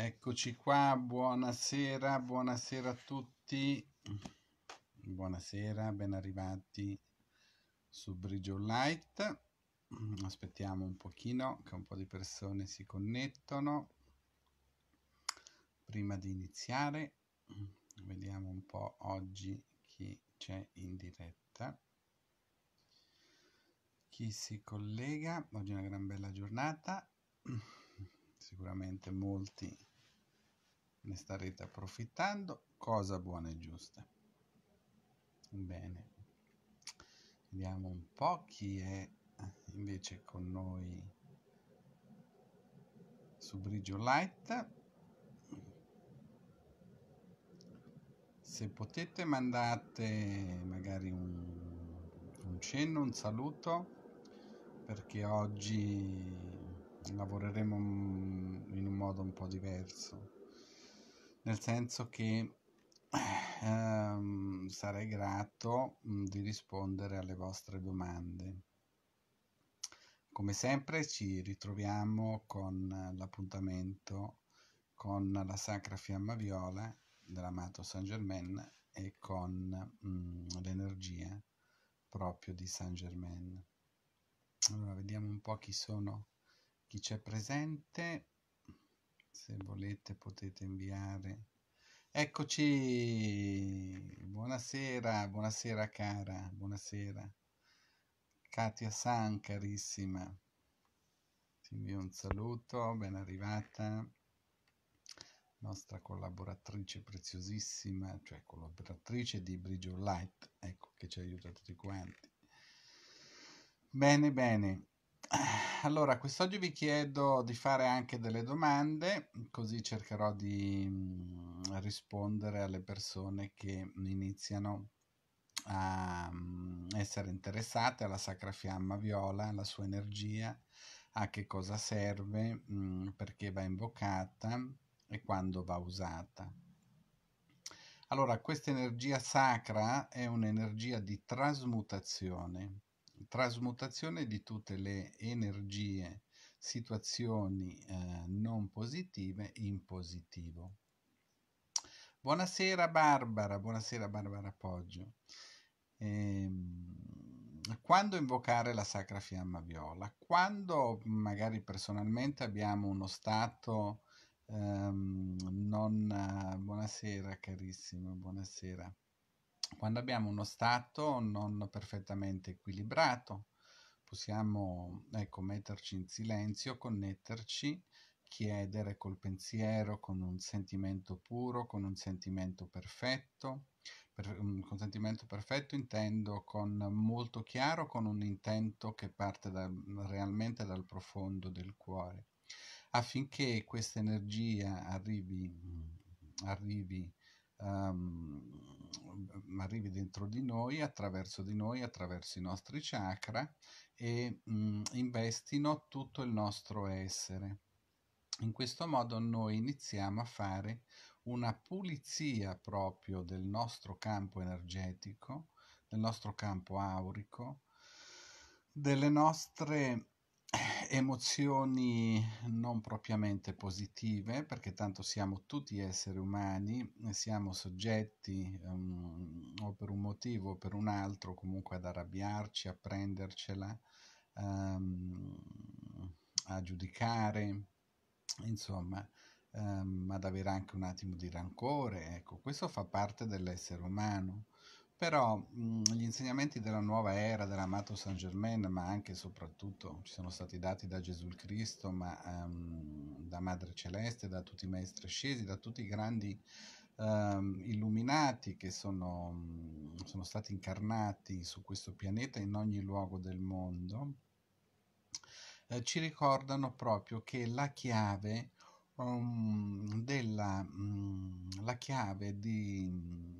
Eccoci qua, buonasera, buonasera a tutti, buonasera, ben arrivati su Bridge Light. Aspettiamo un pochino che un po' di persone si connettono prima di iniziare. Vediamo un po' oggi chi c'è in diretta. Chi si collega, oggi è una gran bella giornata, sicuramente molti ne starete approfittando, cosa buona e giusta. Bene, vediamo un po' chi è eh, invece con noi su Brigio Light. Se potete mandate magari un, un cenno, un saluto, perché oggi lavoreremo mm, in un modo un po' diverso nel senso che ehm, sarei grato di rispondere alle vostre domande. Come sempre ci ritroviamo con l'appuntamento con la Sacra Fiamma Viola dell'amato Saint Germain e con mh, l'energia proprio di Saint Germain. Allora vediamo un po' chi sono, chi c'è presente se volete potete inviare. Eccoci, buonasera, buonasera cara, buonasera. Katia San, carissima, ti invio un saluto, ben arrivata, nostra collaboratrice preziosissima, cioè collaboratrice di Bridge of Light, ecco che ci aiuta tutti quanti. Bene, bene. Eh, allora, quest'oggi vi chiedo di fare anche delle domande, così cercherò di mm, rispondere alle persone che iniziano a mm, essere interessate alla Sacra Fiamma Viola, alla sua energia, a che cosa serve, mm, perché va invocata e quando va usata. Allora, questa energia sacra è un'energia di trasmutazione trasmutazione di tutte le energie, situazioni eh, non positive in positivo. Buonasera Barbara, buonasera Barbara Poggio. Ehm, quando invocare la Sacra Fiamma Viola? Quando magari personalmente abbiamo uno stato ehm, non... Eh, buonasera carissimo, buonasera quando abbiamo uno stato non perfettamente equilibrato, possiamo ecco, metterci in silenzio, connetterci, chiedere col pensiero, con un sentimento puro, con un sentimento perfetto. Per, un mm, sentimento perfetto intendo con molto chiaro, con un intento che parte da, realmente dal profondo del cuore, affinché questa energia arrivi, mm, arrivi um, Mm, arrivi dentro di noi, attraverso di noi, attraverso i nostri chakra e mh, mm, investino tutto il nostro essere. In questo modo noi iniziamo a fare una pulizia proprio del nostro campo energetico, del nostro campo aurico, delle nostre emozioni non propriamente positive, perché tanto siamo tutti esseri umani, siamo soggetti um, o per un motivo o per un altro comunque ad arrabbiarci, a prendercela, um, a giudicare, insomma, um, ad avere anche un attimo di rancore. Ecco, questo fa parte dell'essere umano. Però mh, mhmm, gli insegnamenti della nuova era dell'amato Saint Germain, ma anche e soprattutto ci sono stati dati da Gesù Cristo, ma um, da Madre Celeste, da tutti i maestri scesi, da tutti i grandi um, illuminati che sono, mhmm, sono stati incarnati su questo pianeta in ogni luogo del mondo, eh, ci ricordano proprio che la chiave, um, della, mhmm, la chiave di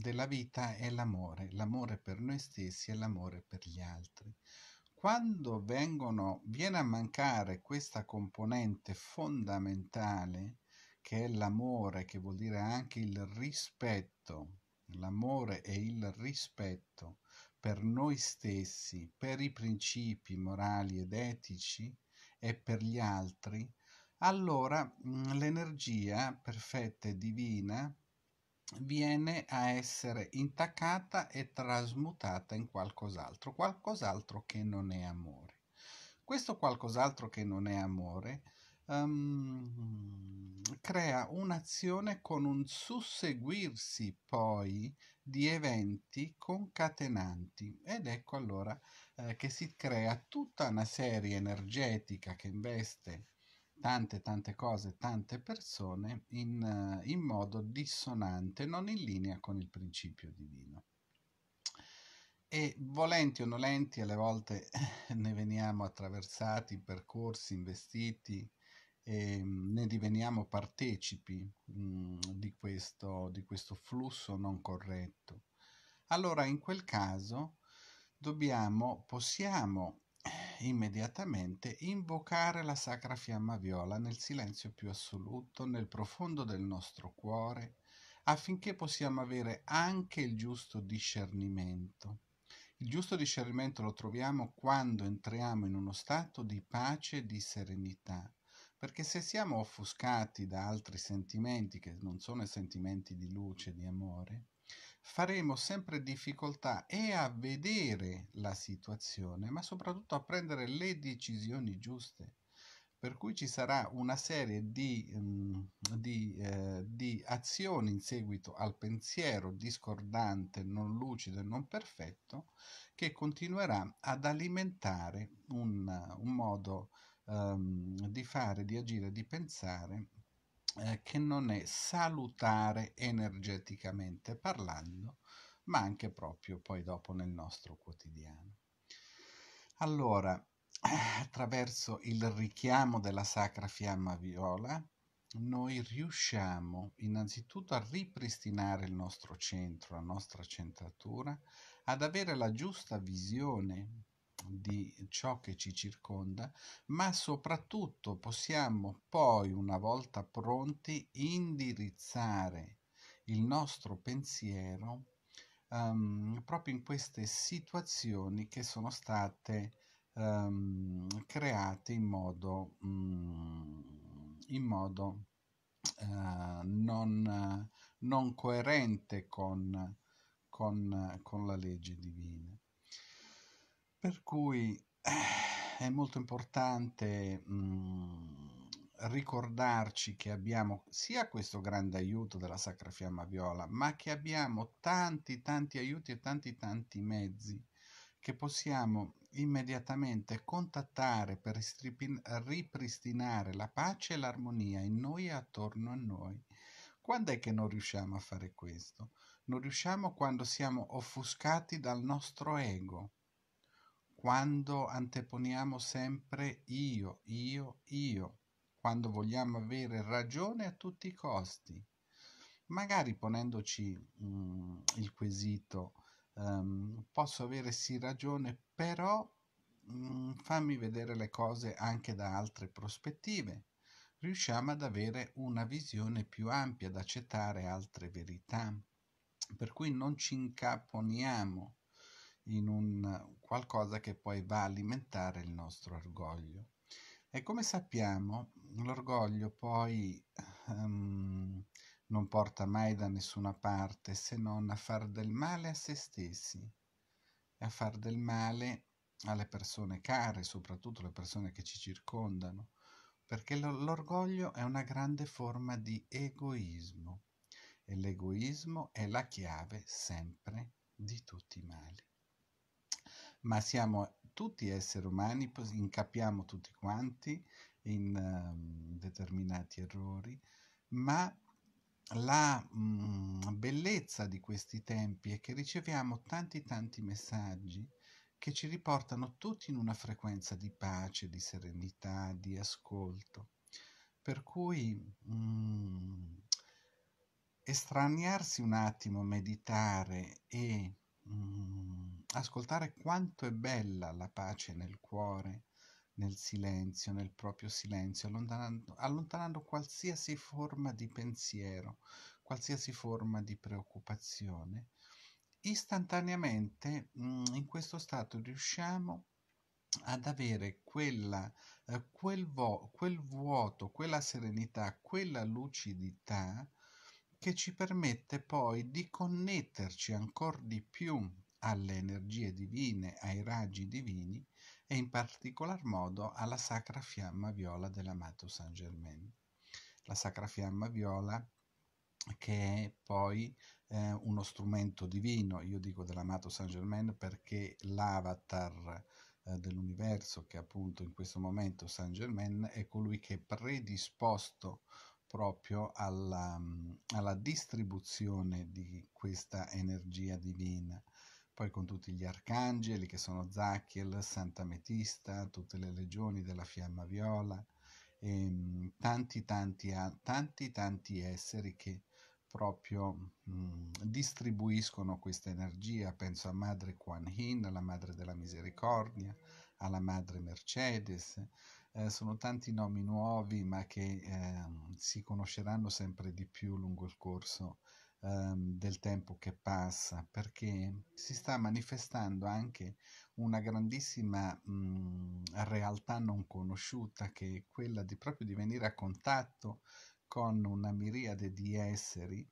della vita è l'amore, l'amore per noi stessi e l'amore per gli altri. Quando vengono, viene a mancare questa componente fondamentale, che è l'amore, che vuol dire anche il rispetto, l'amore e il rispetto per noi stessi, per i principi morali ed etici e per gli altri, allora l'energia perfetta e divina viene a essere intaccata e trasmutata in qualcos'altro, qualcos'altro che non è amore. Questo qualcos'altro che non è amore um, crea un'azione con un susseguirsi poi di eventi concatenanti ed ecco allora eh, che si crea tutta una serie energetica che investe tante tante cose, tante persone in, eh, in modo dissonante, non in linea con il principio divino e volenti o nolenti alle volte ne veniamo attraversati, percorsi, investiti e ehm, ne diveniamo partecipi mh, mm, di, questo, di questo flusso non corretto. Allora in quel caso dobbiamo, possiamo immediatamente invocare la Sacra Fiamma Viola nel silenzio più assoluto, nel profondo del nostro cuore, affinché possiamo avere anche il giusto discernimento. Il giusto discernimento lo troviamo quando entriamo in uno stato di pace e di serenità, perché se siamo offuscati da altri sentimenti che non sono i sentimenti di luce, di amore, faremo sempre difficoltà e a vedere la situazione, ma soprattutto a prendere le decisioni giuste. Per cui ci sarà una serie di, mm, di, eh, di azioni in seguito al pensiero discordante, non lucido e non perfetto, che continuerà ad alimentare un, un modo ehm, di fare, di agire, di pensare eh, che non è salutare energeticamente parlando, ma anche proprio poi dopo nel nostro quotidiano. Allora, eh, attraverso il richiamo della sacra fiamma viola, noi riusciamo innanzitutto a ripristinare il nostro centro, la nostra centratura, ad avere la giusta visione di ciò che ci circonda, ma soprattutto possiamo poi, una volta pronti, indirizzare il nostro pensiero um, proprio in queste situazioni che sono state um, create in modo, um, in modo uh, non, non, coerente con, con, con la legge divina. Per cui eh, è molto importante mh, mm, ricordarci che abbiamo sia questo grande aiuto della Sacra Fiamma Viola, ma che abbiamo tanti tanti aiuti e tanti tanti mezzi che possiamo immediatamente contattare per ripristinare la pace e l'armonia in noi e attorno a noi. Quando è che non riusciamo a fare questo? Non riusciamo quando siamo offuscati dal nostro ego quando anteponiamo sempre io, io, io, quando vogliamo avere ragione a tutti i costi, magari ponendoci mh, mm, il quesito um, posso avere sì ragione, però mh, mm, fammi vedere le cose anche da altre prospettive. Riusciamo ad avere una visione più ampia, ad accettare altre verità, per cui non ci incapponiamo in un qualcosa che poi va a alimentare il nostro orgoglio. E come sappiamo, l'orgoglio poi um, non porta mai da nessuna parte se non a far del male a se stessi e a far del male alle persone care, soprattutto le persone che ci circondano, perché l'orgoglio è una grande forma di egoismo e l'egoismo è la chiave sempre di tutti i mali ma siamo tutti esseri umani, incappiamo tutti quanti in um, determinati errori, ma la mh, mm, bellezza di questi tempi è che riceviamo tanti tanti messaggi che ci riportano tutti in una frequenza di pace, di serenità, di ascolto. Per cui mh, mm, estraniarsi un attimo, meditare e mh, mm, ascoltare quanto è bella la pace nel cuore, nel silenzio, nel proprio silenzio, allontanando, allontanando qualsiasi forma di pensiero, qualsiasi forma di preoccupazione, istantaneamente mm, in questo stato riusciamo ad avere quella, eh, quel, vo, quel vuoto, quella serenità, quella lucidità che ci permette poi di connetterci ancora di più alle energie divine, ai raggi divini e in particolar modo alla sacra fiamma viola dell'amato Saint Germain. La sacra fiamma viola che è poi eh, uno strumento divino, io dico dell'amato Saint Germain perché l'avatar eh, dell'universo che appunto in questo momento Saint Germain è colui che è predisposto proprio alla, alla distribuzione di questa energia divina poi con tutti gli arcangeli che sono Zacchiel, Santa Metista, tutte le legioni della Fiamma Viola e ehm, tanti tanti, tanti, tanti esseri che proprio mh, mm, distribuiscono questa energia, penso a Madre Kuan Yin, alla Madre della Misericordia, alla Madre Mercedes, eh, sono tanti nomi nuovi ma che eh, si conosceranno sempre di più lungo il corso Ehm, del tempo che passa, perché si sta manifestando anche una grandissima mh, mhmm, realtà non conosciuta, che è quella di proprio di venire a contatto con una miriade di esseri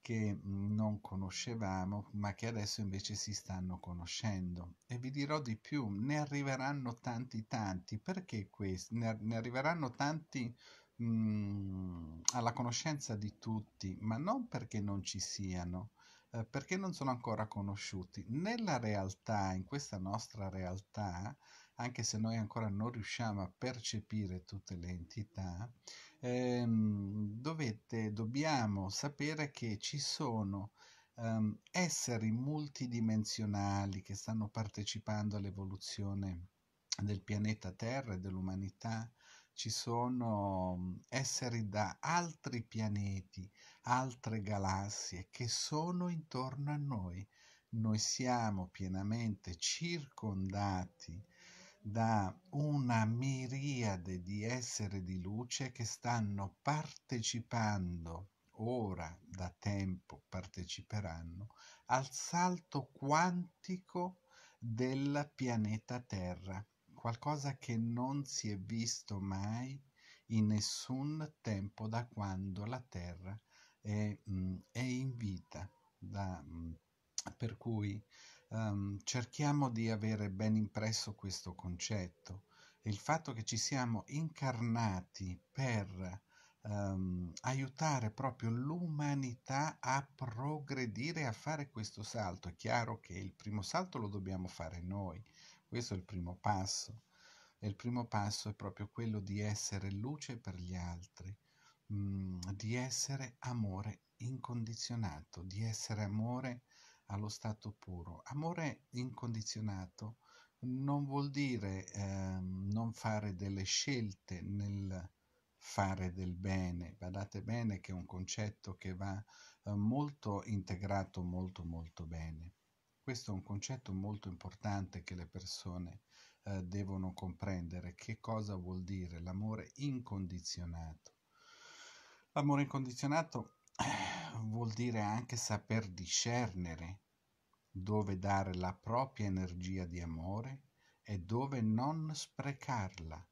che mhmm, non conoscevamo, ma che adesso invece si stanno conoscendo. E vi dirò di più, ne arriveranno tanti tanti, perché questi? Ne, ne arriveranno tanti mh, mm, alla conoscenza di tutti, ma non perché non ci siano, eh, perché non sono ancora conosciuti. Nella realtà, in questa nostra realtà, anche se noi ancora non riusciamo a percepire tutte le entità, ehm, dovete, dobbiamo sapere che ci sono ehm, esseri multidimensionali che stanno partecipando all'evoluzione del pianeta Terra e dell'umanità ci sono mhmm, esseri da altri pianeti, altre galassie che sono intorno a noi. Noi siamo pienamente circondati da una miriade di esseri di luce che stanno partecipando ora da tempo parteciperanno al salto quantico del pianeta Terra qualcosa che non si è visto mai in nessun tempo da quando la Terra è, mh, mm, è in vita. Da, mh, mm, per cui um, cerchiamo di avere ben impresso questo concetto il fatto che ci siamo incarnati per um, aiutare proprio l'umanità a progredire, a fare questo salto. È chiaro che il primo salto lo dobbiamo fare noi, questo è il primo passo. E il primo passo è proprio quello di essere luce per gli altri, mh, mm, di essere amore incondizionato, di essere amore allo stato puro. Amore incondizionato non vuol dire eh, non fare delle scelte nel fare del bene. Badate bene che è un concetto che va eh, molto integrato molto molto bene. Questo è un concetto molto importante che le persone eh, devono comprendere, che cosa vuol dire l'amore incondizionato. L'amore incondizionato eh, vuol dire anche saper discernere dove dare la propria energia di amore e dove non sprecarla.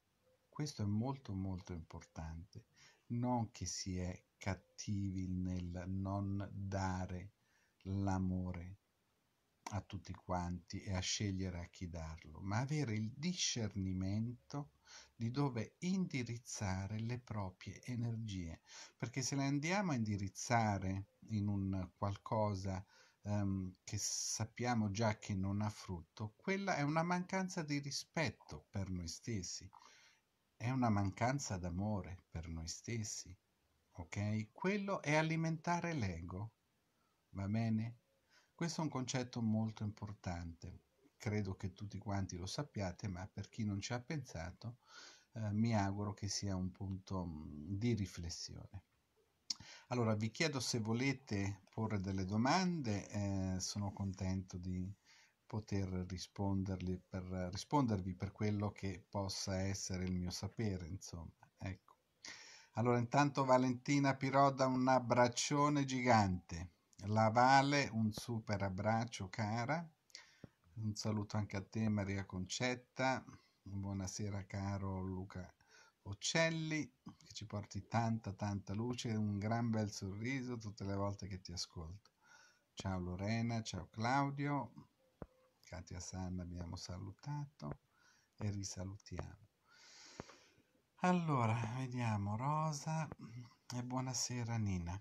Questo è molto molto importante. Non che si è cattivi nel non dare l'amore a tutti quanti e a scegliere a chi darlo, ma avere il discernimento di dove indirizzare le proprie energie, perché se le andiamo a indirizzare in un qualcosa um, che sappiamo già che non ha frutto, quella è una mancanza di rispetto per noi stessi, è una mancanza d'amore per noi stessi, ok? Quello è alimentare l'ego, va bene? Questo è un concetto molto importante, credo che tutti quanti lo sappiate, ma per chi non ci ha pensato eh, mi auguro che sia un punto mm, di riflessione. Allora, vi chiedo se volete porre delle domande, eh, sono contento di poter per, rispondervi per quello che possa essere il mio sapere, insomma. Ecco. Allora, intanto Valentina Piroda, un abbraccione gigante. La Vale, un super abbraccio cara. Un saluto anche a te Maria Concetta. Buonasera caro Luca Occelli, che ci porti tanta tanta luce e un gran bel sorriso tutte le volte che ti ascolto. Ciao Lorena, ciao Claudio. Katia Sanna abbiamo salutato e risalutiamo. Allora, vediamo Rosa e buonasera Nina.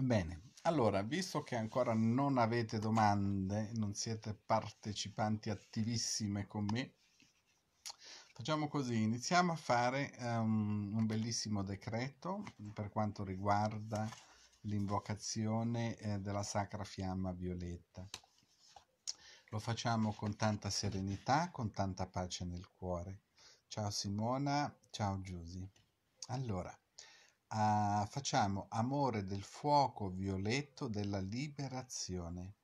Bene, allora, visto che ancora non avete domande, non siete partecipanti attivissime con me, facciamo così, iniziamo a fare um, un bellissimo decreto per quanto riguarda l'invocazione eh, della Sacra Fiamma Violetta. Lo facciamo con tanta serenità, con tanta pace nel cuore. Ciao Simona, ciao Giusy. Allora, a, ah, facciamo amore del fuoco violetto della liberazione.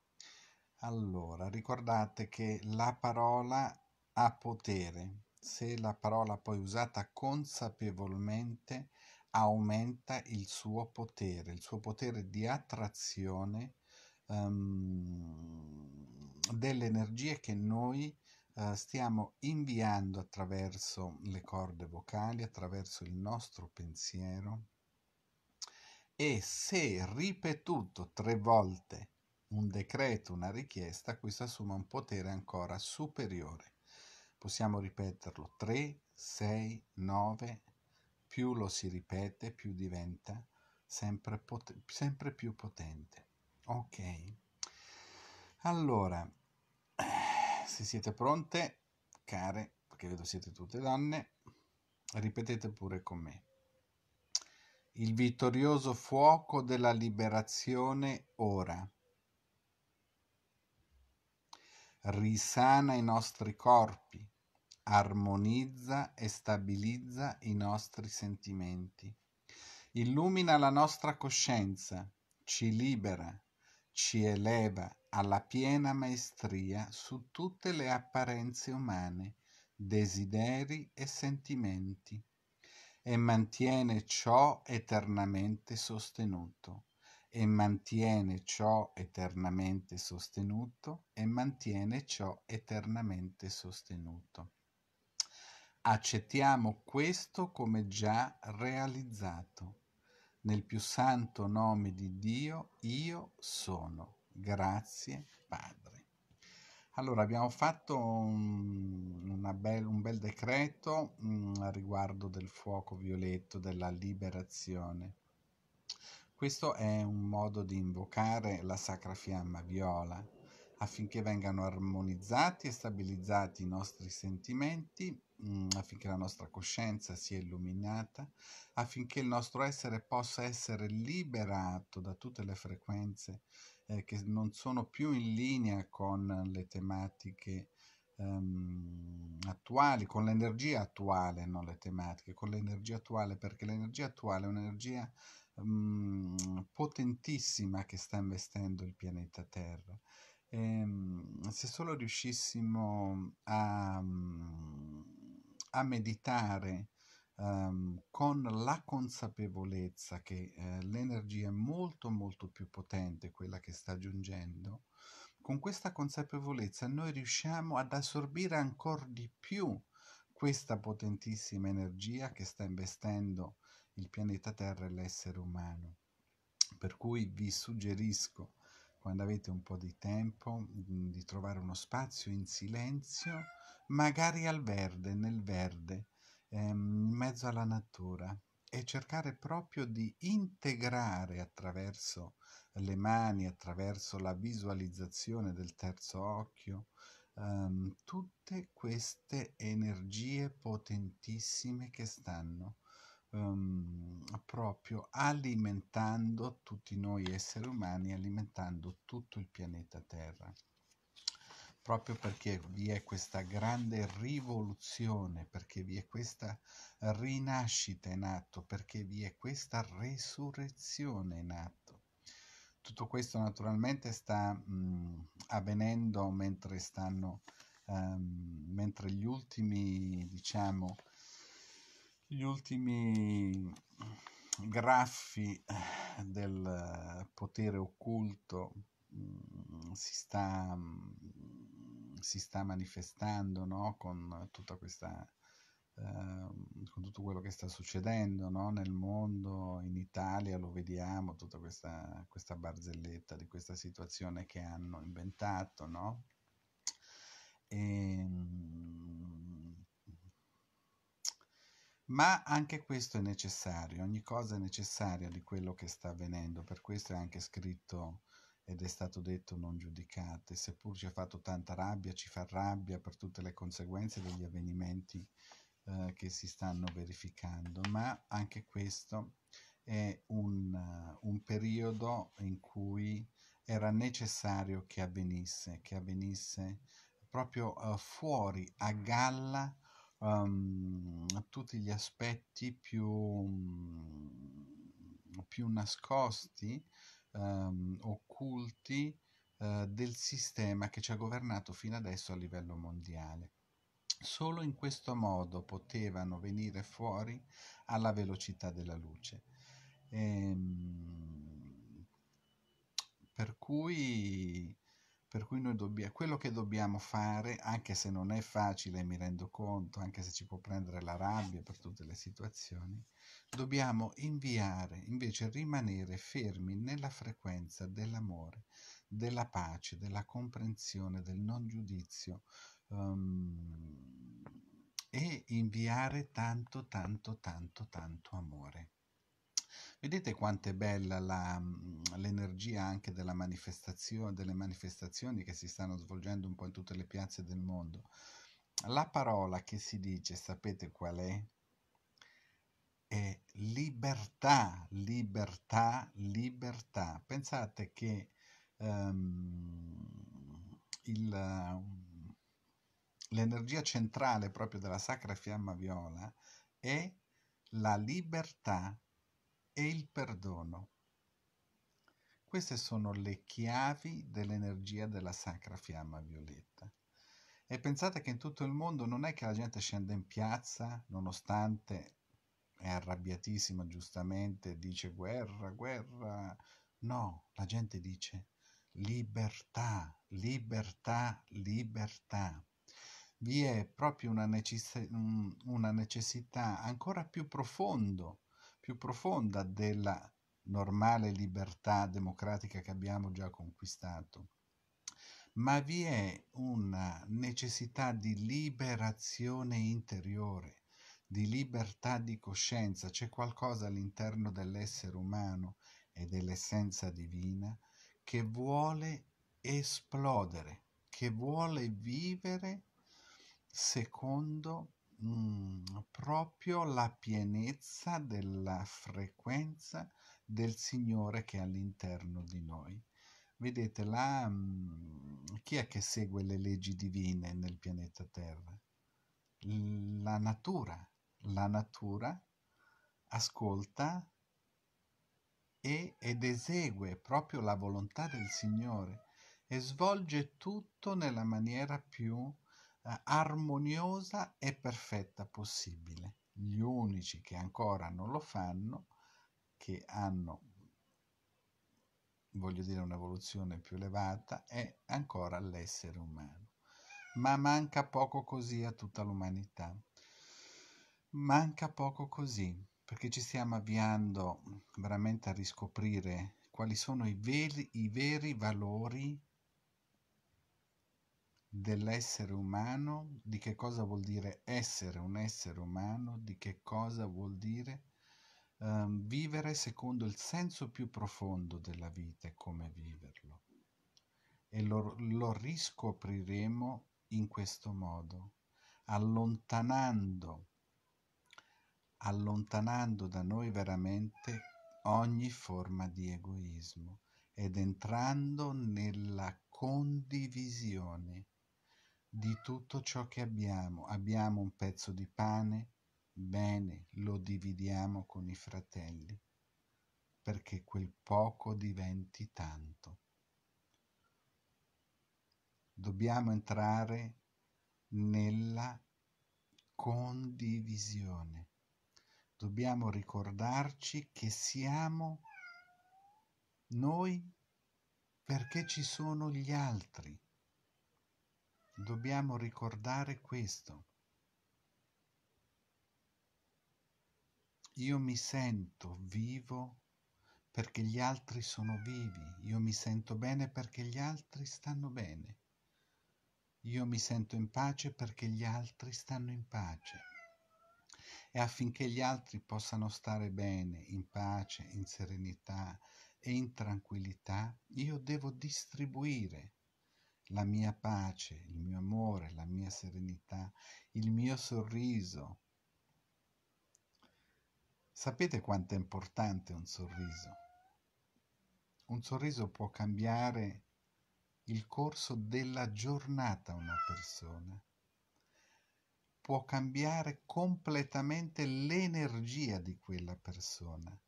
Allora, ricordate che la parola ha potere. Se la parola poi usata consapevolmente aumenta il suo potere, il suo potere di attrazione um, delle energie che noi uh, stiamo inviando attraverso le corde vocali, attraverso il nostro pensiero e se ripetuto tre volte un decreto, una richiesta, questo assume un potere ancora superiore. Possiamo ripeterlo 3, 6, 9, più lo si ripete, più diventa sempre, pot- sempre più potente. Ok. Allora, se siete pronte, care, perché vedo siete tutte donne, ripetete pure con me il vittorioso fuoco della liberazione ora. Risana i nostri corpi, armonizza e stabilizza i nostri sentimenti, illumina la nostra coscienza, ci libera, ci eleva alla piena maestria su tutte le apparenze umane, desideri e sentimenti e mantiene ciò eternamente sostenuto e mantiene ciò eternamente sostenuto e mantiene ciò eternamente sostenuto. Accettiamo questo come già realizzato. Nel più santo nome di Dio io sono. Grazie Padre. Allora, abbiamo fatto un, bel, un bel decreto mh, mm, riguardo del fuoco violetto, della liberazione. Questo è un modo di invocare la sacra fiamma viola affinché vengano armonizzati e stabilizzati i nostri sentimenti, mh, mm, affinché la nostra coscienza sia illuminata, affinché il nostro essere possa essere liberato da tutte le frequenze eh, che non sono più in linea con le tematiche ehm, attuali, con l'energia attuale, non le tematiche, con l'energia attuale, perché l'energia attuale è un'energia ehm, potentissima che sta investendo il pianeta Terra. E, ehm, se solo riuscissimo a, mm, a meditare, ehm, con la consapevolezza che eh, l'energia è molto molto più potente, quella che sta giungendo, con questa consapevolezza noi riusciamo ad assorbire ancora di più questa potentissima energia che sta investendo il pianeta Terra e l'essere umano. Per cui vi suggerisco, quando avete un po' di tempo, di trovare uno spazio in silenzio, magari al verde, nel verde, Ehm, in mezzo alla natura e cercare proprio di integrare attraverso le mani, attraverso la visualizzazione del terzo occhio, um, tutte queste energie potentissime che stanno um, proprio alimentando tutti noi esseri umani, alimentando tutto il pianeta Terra proprio perché vi è questa grande rivoluzione, perché vi è questa rinascita in atto, perché vi è questa resurrezione in atto. Tutto questo naturalmente sta mh, avvenendo mentre stanno, um, mentre gli ultimi, diciamo, gli ultimi graffi eh, del potere occulto mh, si sta mh, si sta manifestando no? con tutta questa ehm, con tutto quello che sta succedendo no? nel mondo, in Italia lo vediamo, tutta questa, questa barzelletta di questa situazione che hanno inventato, no? e... Ehm, ma anche questo è necessario, ogni cosa è necessaria di quello che sta avvenendo, per questo è anche scritto ed è stato detto non giudicate, seppur ci ha fatto tanta rabbia, ci fa rabbia per tutte le conseguenze degli avvenimenti eh, che si stanno verificando, ma anche questo è un, uh, un periodo in cui era necessario che avvenisse, che avvenisse proprio uh, fuori, a galla, um, tutti gli aspetti più, um, più nascosti ehm, occulti eh, del sistema che ci ha governato fino adesso a livello mondiale. Solo in questo modo potevano venire fuori alla velocità della luce. Ehm, per cui per cui noi dobbiamo, quello che dobbiamo fare, anche se non è facile, mi rendo conto, anche se ci può prendere la rabbia per tutte le situazioni, dobbiamo inviare, invece rimanere fermi nella frequenza dell'amore, della pace, della comprensione, del non giudizio um, e inviare tanto, tanto, tanto, tanto amore. Vedete quanto è bella la, mhmm, l'energia anche manifestazione, delle manifestazioni che si stanno svolgendo un po' in tutte le piazze del mondo. La parola che si dice, sapete qual è? È libertà, libertà, libertà. Pensate che um, il, l'energia centrale proprio della Sacra Fiamma Viola è la libertà e il perdono. Queste sono le chiavi dell'energia della Sacra Fiamma Violetta. E pensate che in tutto il mondo non è che la gente scende in piazza, nonostante è arrabbiatissima giustamente, dice guerra, guerra. No, la gente dice libertà, libertà, libertà. Vi è proprio una, necess- una necessità ancora più, profondo, più profonda della normale libertà democratica che abbiamo già conquistato, ma vi è una necessità di liberazione interiore di libertà di coscienza, c'è qualcosa all'interno dell'essere umano e dell'essenza divina che vuole esplodere, che vuole vivere secondo mh, mm, proprio la pienezza della frequenza del Signore che è all'interno di noi. Vedete, là, mh, mm, chi è che segue le leggi divine nel pianeta Terra? La natura, la natura, ascolta e, ed esegue proprio la volontà del Signore e svolge tutto nella maniera più eh, armoniosa e perfetta possibile. Gli unici che ancora non lo fanno, che hanno voglio dire un'evoluzione più elevata, è ancora l'essere umano. Ma manca poco così a tutta l'umanità manca poco così, perché ci stiamo avviando veramente a riscoprire quali sono i veri, i veri valori dell'essere umano, di che cosa vuol dire essere un essere umano, di che cosa vuol dire um, vivere secondo il senso più profondo della vita e come viverlo. E lo, lo riscopriremo in questo modo, allontanando allontanando da noi veramente ogni forma di egoismo ed entrando nella condivisione di tutto ciò che abbiamo. Abbiamo un pezzo di pane, bene, lo dividiamo con i fratelli, perché quel poco diventi tanto. Dobbiamo entrare nella condivisione dobbiamo ricordarci che siamo noi perché ci sono gli altri. Dobbiamo ricordare questo. Io mi sento vivo perché gli altri sono vivi, io mi sento bene perché gli altri stanno bene, io mi sento in pace perché gli altri stanno in pace e affinché gli altri possano stare bene, in pace, in serenità e in tranquillità, io devo distribuire la mia pace, il mio amore, la mia serenità, il mio sorriso. Sapete quanto è importante un sorriso? Un sorriso può cambiare il corso della giornata a una persona può cambiare completamente l'energia di quella persona,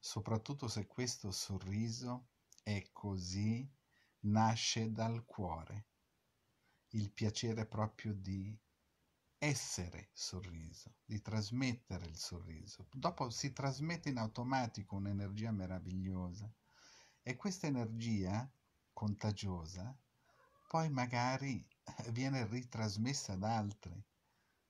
soprattutto se questo sorriso è così, nasce dal cuore, il piacere proprio di essere sorriso, di trasmettere il sorriso. Dopo si trasmette in automatico un'energia meravigliosa e questa energia contagiosa poi magari viene ritrasmessa ad altri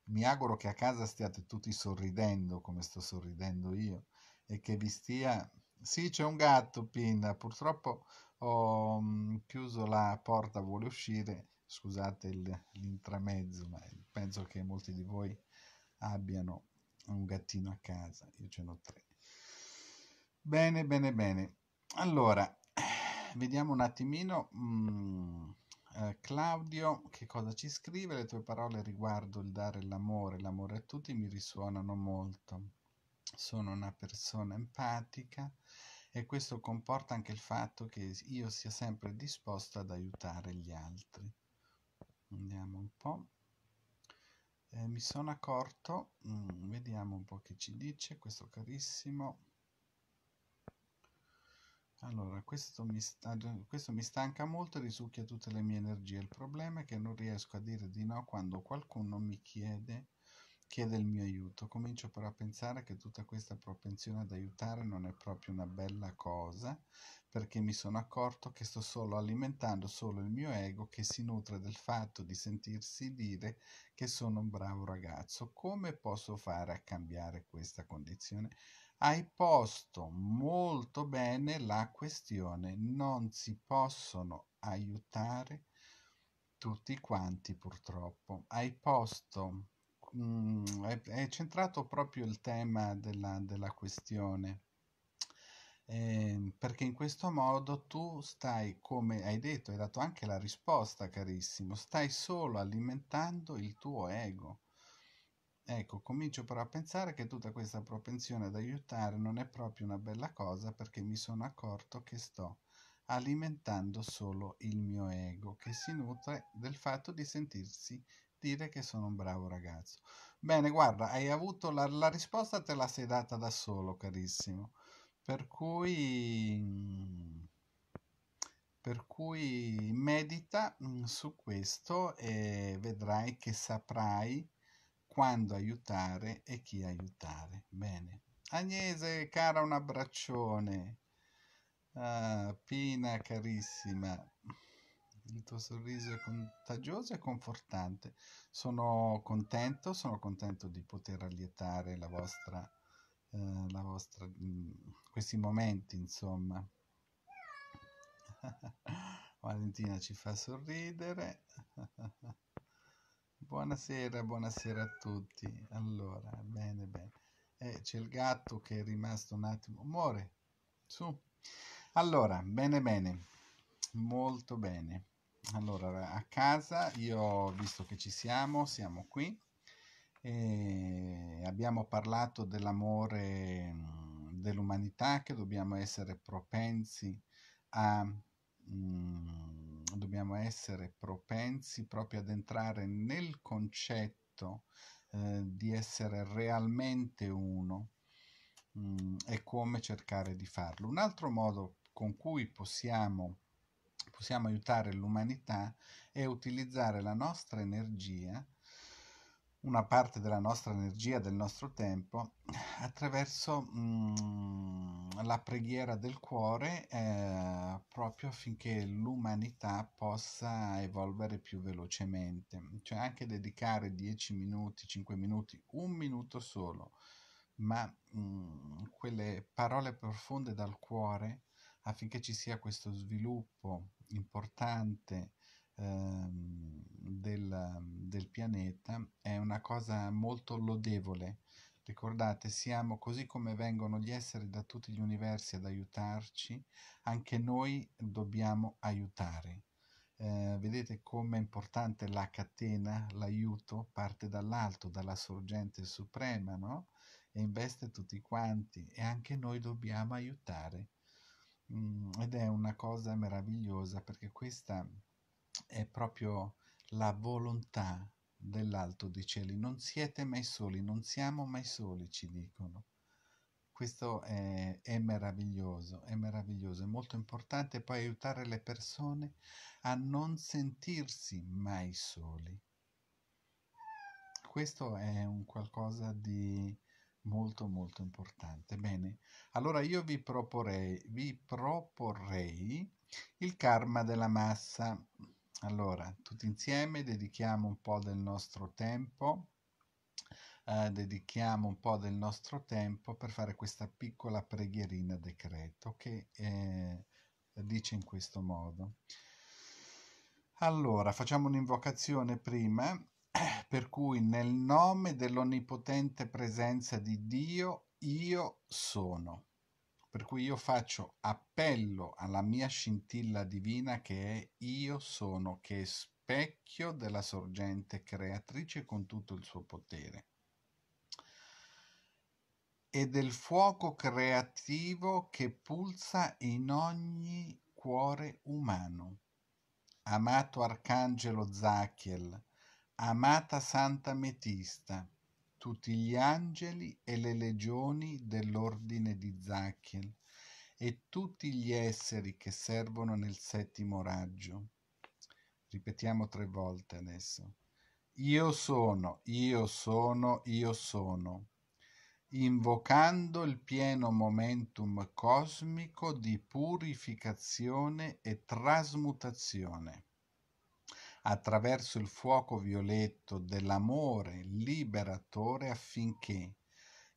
mi auguro che a casa stiate tutti sorridendo come sto sorridendo io e che vi stia... Sì, c'è un gatto, Pinda, purtroppo ho mm, chiuso la porta, vuole uscire, scusate l'intramezzo, ma penso che molti di voi abbiano un gattino a casa, io ce n'ho tre. Bene, bene, bene. Allora, vediamo un attimino... Mm eh, Claudio, che cosa ci scrive? Le tue parole riguardo il dare l'amore, l'amore a tutti mi risuonano molto. Sono una persona empatica e questo comporta anche il fatto che io sia sempre disposto ad aiutare gli altri. Andiamo un po'. Eh, mi sono accorto, mm, vediamo un po' che ci dice questo carissimo. Allora, questo mi, sta, questo mi stanca molto e risucchia tutte le mie energie. Il problema è che non riesco a dire di no quando qualcuno mi chiede, chiede il mio aiuto. Comincio però a pensare che tutta questa propensione ad aiutare non è proprio una bella cosa, perché mi sono accorto che sto solo alimentando solo il mio ego che si nutre del fatto di sentirsi dire che sono un bravo ragazzo. Come posso fare a cambiare questa condizione? hai posto molto bene la questione, non si possono aiutare tutti quanti purtroppo. Hai posto, mh, è, è, centrato proprio il tema della, della questione. Eh, perché in questo modo tu stai, come hai detto, hai dato anche la risposta, carissimo, stai solo alimentando il tuo ego Ecco, comincio però a pensare che tutta questa propensione ad aiutare non è proprio una bella cosa perché mi sono accorto che sto alimentando solo il mio ego, che si nutre del fatto di sentirsi dire che sono un bravo ragazzo. Bene, guarda, hai avuto la, la risposta, te la sei data da solo, carissimo. Per cui, per cui medita mm, su questo e vedrai che saprai quando aiutare e chi aiutare. Bene. Agnese, cara, un abbraccione. Ah, Pina, carissima. Il tuo sorriso è contagioso e confortante. Sono contento, sono contento di poter allietare la vostra, eh, la vostra, mm, questi momenti, insomma. Valentina ci fa sorridere. Buonasera, buonasera a tutti. Allora, bene, bene. Eh, c'è il gatto che è rimasto un attimo. Muore, su. Allora, bene, bene. Molto bene. Allora, a casa io ho visto che ci siamo, siamo qui. E abbiamo parlato dell'amore mm, dell'umanità, che dobbiamo essere propensi a... Mh, mm, dobbiamo essere propensi proprio ad entrare nel concetto eh, di essere realmente uno mm, e come cercare di farlo. Un altro modo con cui possiamo, possiamo aiutare l'umanità è utilizzare la nostra energia una parte della nostra energia, del nostro tempo, attraverso mh, mm, la preghiera del cuore, eh, proprio affinché l'umanità possa evolvere più velocemente. Cioè anche dedicare 10 minuti, 5 minuti, un minuto solo, ma mh, mm, quelle parole profonde dal cuore affinché ci sia questo sviluppo importante ehm, del, del pianeta è una cosa molto lodevole. Ricordate, siamo così come vengono gli esseri da tutti gli universi ad aiutarci, anche noi dobbiamo aiutare. Eh, vedete com'è importante la catena, l'aiuto parte dall'alto, dalla sorgente suprema, no? E investe tutti quanti e anche noi dobbiamo aiutare. Mm, ed è una cosa meravigliosa perché questa è proprio la volontà dell'alto dei cieli. Non siete mai soli, non siamo mai soli, ci dicono. Questo è, è, meraviglioso, è meraviglioso, è molto importante poi aiutare le persone a non sentirsi mai soli. Questo è un qualcosa di molto molto importante. Bene, allora io vi proporrei, vi proporrei il karma della massa allora, tutti insieme dedichiamo un po' del nostro tempo, eh, dedichiamo un po' del nostro tempo per fare questa piccola preghierina decreto che eh, dice in questo modo. Allora, facciamo un'invocazione prima, per cui nel nome dell'onnipotente presenza di Dio io sono. Per cui io faccio appello alla mia scintilla divina che è io sono, che è specchio della sorgente creatrice con tutto il suo potere e del fuoco creativo che pulsa in ogni cuore umano. Amato Arcangelo Zachiel, amata Santa Metista, tutti gli angeli e le legioni dell'ordine di Zacchiel e tutti gli esseri che servono nel settimo raggio. Ripetiamo tre volte adesso. Io sono, io sono, io sono, invocando il pieno momentum cosmico di purificazione e trasmutazione attraverso il fuoco violetto dell'amore liberatore affinché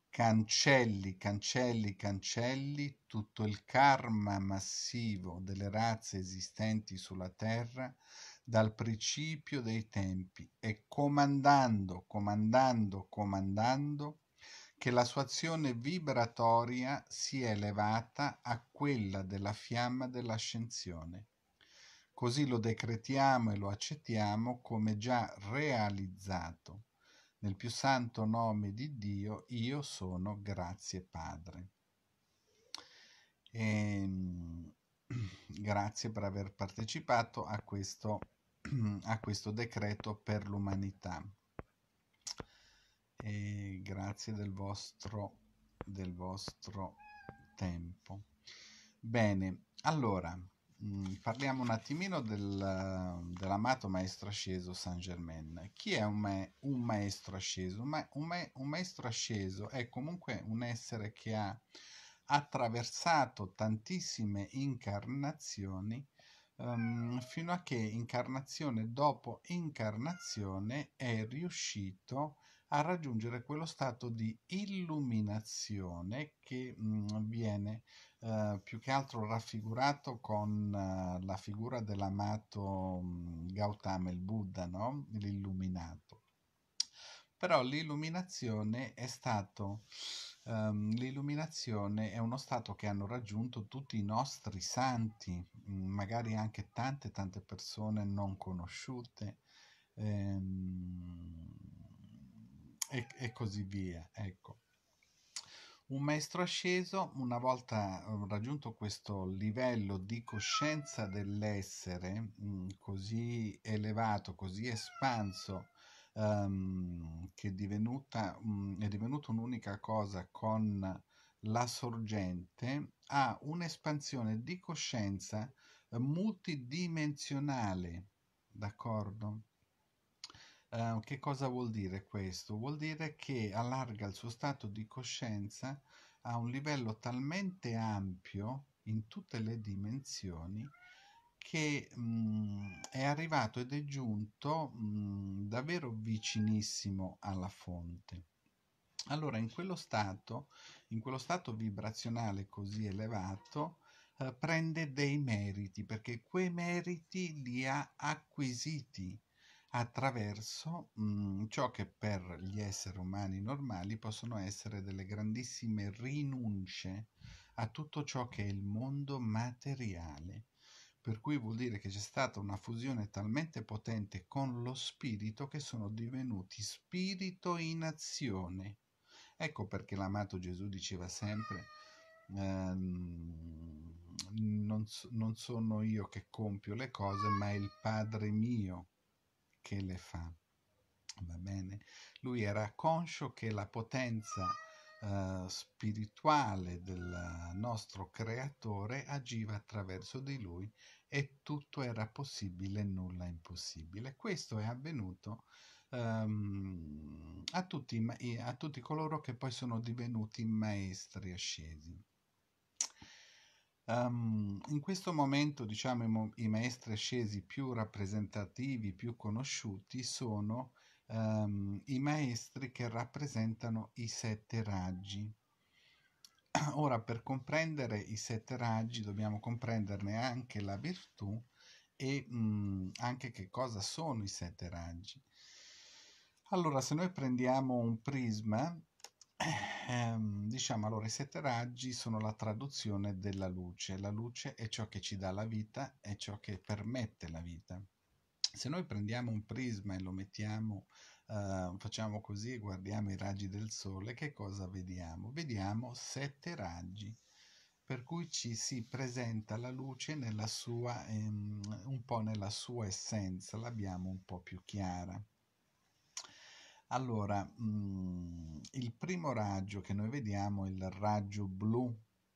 cancelli, cancelli, cancelli tutto il karma massivo delle razze esistenti sulla Terra dal principio dei tempi e comandando, comandando, comandando che la sua azione vibratoria sia elevata a quella della fiamma dell'ascensione. Così lo decretiamo e lo accettiamo come già realizzato. Nel più santo nome di Dio io sono grazie Padre. E, ehm, grazie per aver partecipato a questo, a questo decreto per l'umanità. E grazie del vostro, del vostro tempo. Bene, allora Mm, parliamo un attimino del, dell'amato maestro asceso Saint Germain. Chi è un, ma- un maestro asceso? Un, ma- un, ma- un, maestro asceso è comunque un essere che ha attraversato tantissime incarnazioni um, fino a che incarnazione dopo incarnazione è riuscito a a raggiungere quello stato di illuminazione che mh, viene eh, più che altro raffigurato con eh, la figura dell'amato mh, Gautama, il Buddha, no? l'illuminato. Però l'illuminazione è stato ehm, l'illuminazione è uno stato che hanno raggiunto tutti i nostri santi, magari anche tante tante persone non conosciute. Ehm, e, e così via. Ecco. Un maestro asceso, una volta eh, raggiunto questo livello di coscienza dell'essere mm, così elevato, così espanso, um, che è, divenuta, um, è divenuto un'unica cosa con la sorgente, ha un'espansione di coscienza eh, multidimensionale, d'accordo? Ehm, che cosa vuol dire questo? Vuol dire che allarga il suo stato di coscienza a un livello talmente ampio in tutte le dimensioni che mh, mhmm, è arrivato ed è giunto mh, mhmm, davvero vicinissimo alla fonte. Allora, in quello stato, in quello stato vibrazionale così elevato, eh, prende dei meriti, perché quei meriti li ha acquisiti attraverso mh, mhmm, ciò che per gli esseri umani normali possono essere delle grandissime rinunce a tutto ciò che è il mondo materiale. Per cui vuol dire che c'è stata una fusione talmente potente con lo spirito che sono divenuti spirito in azione. Ecco perché l'amato Gesù diceva sempre ehm, non, non sono io che compio le cose, ma è il Padre mio che le fa. Va bene? Lui era conscio che la potenza Uh, spirituale del nostro creatore agiva attraverso di lui e tutto era possibile, nulla impossibile. Questo è avvenuto um, a, tutti, a tutti coloro che poi sono divenuti maestri ascesi. Um, in questo momento, diciamo, i, mo i, maestri ascesi più rappresentativi, più conosciuti, sono um, i maestri che rappresentano i sette raggi. Ora, per comprendere i sette raggi, dobbiamo comprenderne anche la virtù e um, anche che cosa sono i sette raggi. Allora, se noi prendiamo un prisma Ehm, diciamo allora i sette raggi sono la traduzione della luce. La luce è ciò che ci dà la vita, è ciò che permette la vita. Se noi prendiamo un prisma e lo mettiamo, eh, facciamo così e guardiamo i raggi del sole, che cosa vediamo? Vediamo sette raggi per cui ci si presenta la luce sua, um, un po' nella sua essenza, l'abbiamo un po' più chiara. Allora, mh, mm, il primo raggio che noi vediamo, il raggio blu,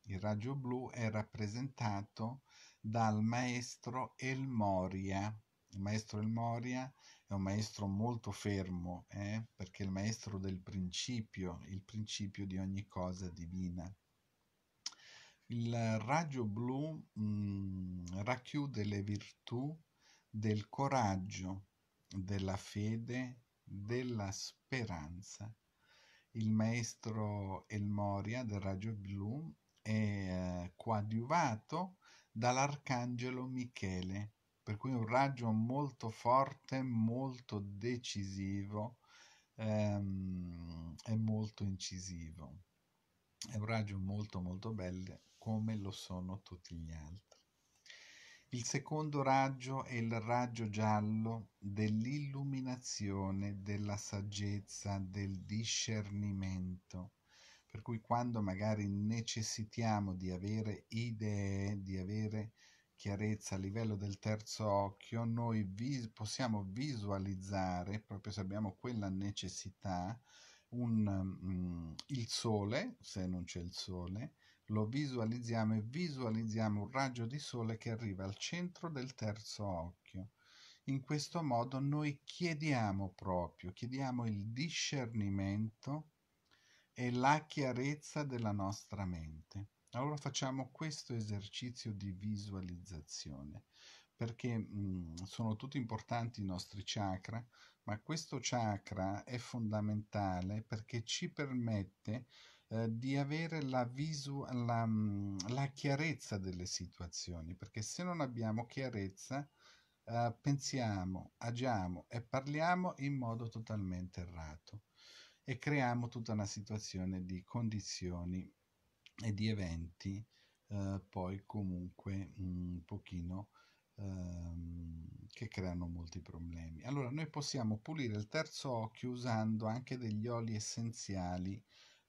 il raggio blu è rappresentato dal maestro El Moria. Il maestro El Moria è un maestro molto fermo, eh? perché è il maestro del principio, il principio di ogni cosa divina. Il raggio blu mh, mm, racchiude le virtù del coraggio, della fede, della speranza, il maestro El Moria del Raggio Blu è eh, coadiuvato dall'arcangelo Michele, per cui un raggio molto forte, molto decisivo ehm, e molto incisivo. È un raggio molto molto bello come lo sono tutti gli altri. Il secondo raggio è il raggio giallo dell'illuminazione, della saggezza, del discernimento. Per cui quando magari necessitiamo di avere idee, di avere chiarezza a livello del terzo occhio, noi vis- possiamo visualizzare, proprio se abbiamo quella necessità, un, um, il sole, se non c'è il sole, lo visualizziamo e visualizziamo un raggio di sole che arriva al centro del terzo occhio. In questo modo noi chiediamo proprio, chiediamo il discernimento e la chiarezza della nostra mente. Allora facciamo questo esercizio di visualizzazione perché mh, sono tutti importanti i nostri chakra, ma questo chakra è fondamentale perché ci permette eh, di avere la, visu- la, mm, la, chiarezza delle situazioni, perché se non abbiamo chiarezza eh, pensiamo, agiamo e parliamo in modo totalmente errato e creiamo tutta una situazione di condizioni e di eventi eh, poi comunque un mm, pochino ehm, che creano molti problemi. Allora noi possiamo pulire il terzo occhio usando anche degli oli essenziali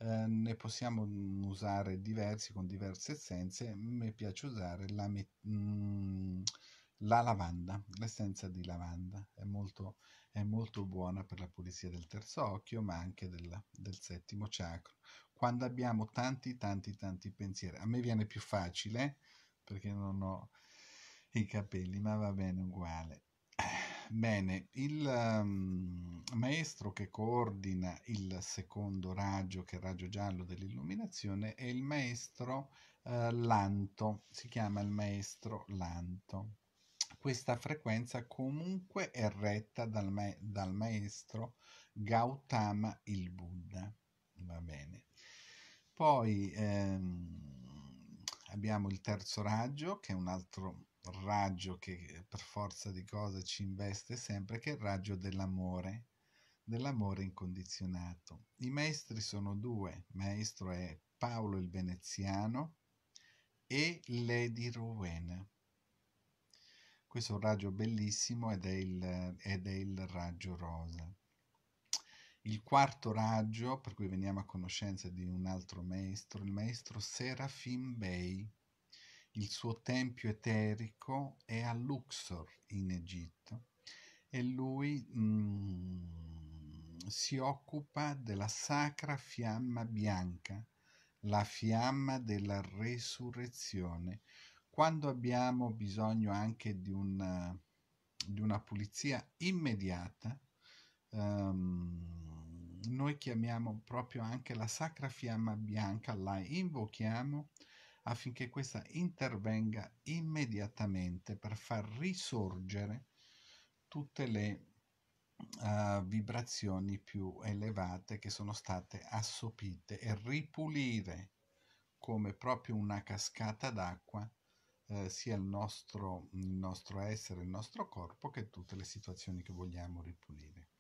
Ehm, ne possiamo usare diversi con diverse essenze, mi piace usare la, mm, la lavanda, l'essenza di lavanda, è molto, è molto, buona per la pulizia del terzo occhio ma anche della, del settimo chakra. Quando abbiamo tanti tanti tanti pensieri, a me viene più facile perché non ho i capelli, ma va bene uguale. Bene, il um, maestro che coordina il secondo raggio, che è il raggio giallo dell'illuminazione, è il maestro uh, Lanto, si chiama il maestro Lanto. Questa frequenza comunque è retta dal, ma- dal maestro Gautama il Buddha. Va bene. Poi ehm, abbiamo il terzo raggio, che è un altro raggio che per forza di cose ci investe sempre, che è il raggio dell'amore, dell'amore incondizionato. I maestri sono due, maestro è Paolo il Veneziano e Lady Rowena. Questo è un raggio bellissimo ed è il, ed è il raggio rosa. Il quarto raggio, per cui veniamo a conoscenza di un altro maestro, il maestro Serafim Bey il suo tempio eterico è a Luxor in Egitto e lui mh, mm, si occupa della sacra fiamma bianca, la fiamma della resurrezione. Quando abbiamo bisogno anche di una, di una pulizia immediata, um, noi chiamiamo proprio anche la sacra fiamma bianca, la invochiamo affinché questa intervenga immediatamente per far risorgere tutte le uh, vibrazioni più elevate che sono state assopite e ripulire come proprio una cascata d'acqua eh, sia il nostro, il nostro essere, il nostro corpo che tutte le situazioni che vogliamo ripulire.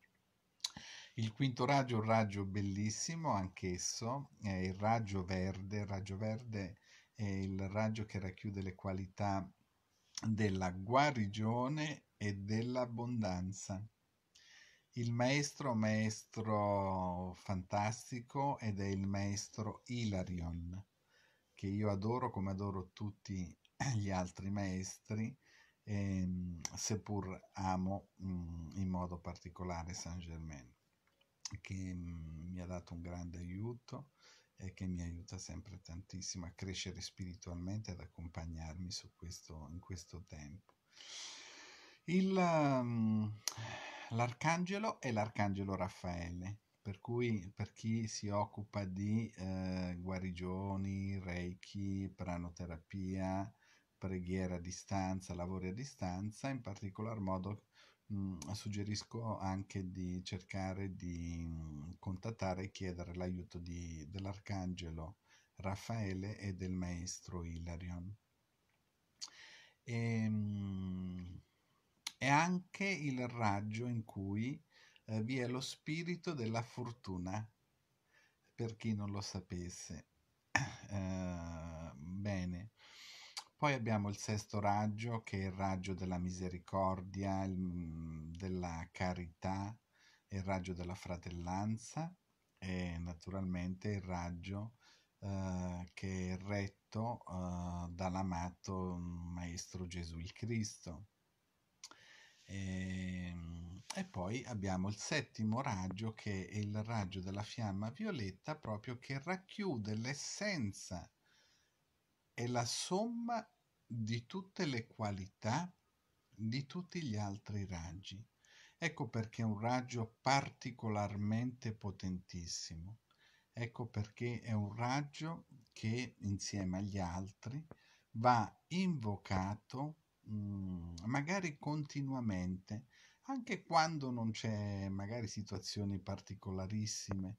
Il quinto raggio è un raggio bellissimo anch'esso, è il raggio verde, il raggio verde è il raggio che racchiude le qualità della guarigione e dell'abbondanza. Il maestro, maestro fantastico ed è il maestro Hilarion, che io adoro come adoro tutti gli altri maestri, ehm, seppur amo mh, mm, in modo particolare Saint Germain, che mh, mm, mi ha dato un grande aiuto e che mi aiuta sempre tantissimo a crescere spiritualmente ad accompagnarmi questo, in questo tempo. Il, um, l'arcangelo è l'arcangelo Raffaele, per cui per chi si occupa di eh, guarigioni, reiki, pranoterapia, preghiera a distanza, lavori a distanza, in particolar modo mh, mhmm, suggerisco anche di cercare di mhmm, contattare e chiedere l'aiuto di, dell'arcangelo Raffaele e del maestro Hilarion. E, ehm, mh, è anche il raggio in cui eh, vi è lo spirito della fortuna, per chi non lo sapesse. eh, bene poi abbiamo il sesto raggio che è il raggio della misericordia, il, mm, della carità, il raggio della fratellanza e naturalmente il raggio eh, che è retto eh, dall'amato mm, Maestro Gesù il Cristo. E, ehm, e, poi abbiamo il settimo raggio che è il raggio della fiamma violetta proprio che racchiude l'essenza e la somma di tutte le qualità di tutti gli altri raggi. Ecco perché è un raggio particolarmente potentissimo. Ecco perché è un raggio che insieme agli altri va invocato mh, mm, magari continuamente, anche quando non c'è magari situazioni particolarissime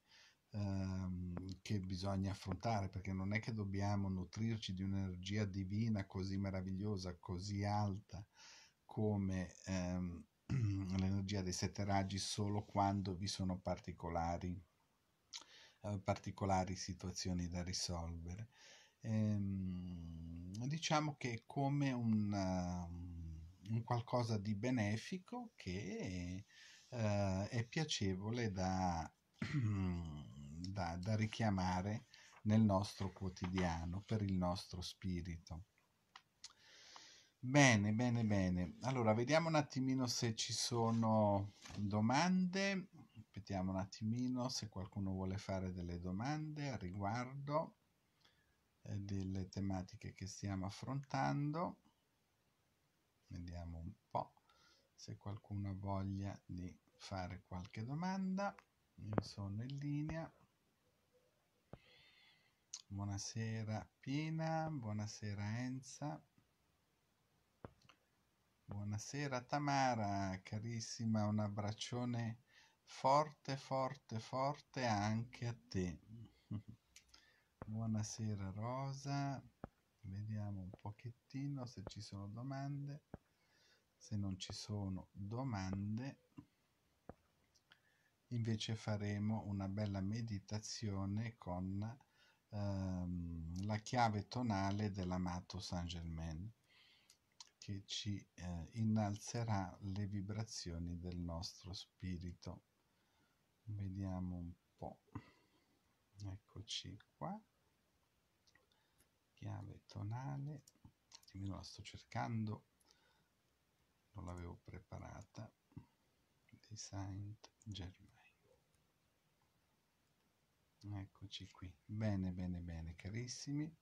ehm, che bisogna affrontare, perché non è che dobbiamo nutrirci di un'energia divina così meravigliosa, così alta come ehm, l'energia dei sette raggi solo quando vi sono particolari, eh, particolari situazioni da risolvere. Ehm, diciamo che è come un, un qualcosa di benefico che eh, è piacevole da, da, da richiamare nel nostro quotidiano, per il nostro spirito. Bene, bene, bene. Allora, vediamo un attimino se ci sono domande. Aspettiamo un attimino se qualcuno vuole fare delle domande a riguardo eh, delle tematiche che stiamo affrontando. Vediamo un po' se qualcuno ha voglia di fare qualche domanda. Io sono in linea. Buonasera Pina, buonasera Enza, buonasera Tamara, carissima, un abbraccione forte, forte, forte anche a te. buonasera Rosa, vediamo un pochettino se ci sono domande. Se non ci sono domande, invece faremo una bella meditazione con ehm, la chiave tonale dell'amato Saint Germain che ci eh, innalzerà le vibrazioni del nostro spirito. Vediamo un po'. Eccoci qua. Chiave tonale. Attimino la sto cercando. Non l'avevo preparata. Di Saint Germain eccoci qui bene bene bene carissimi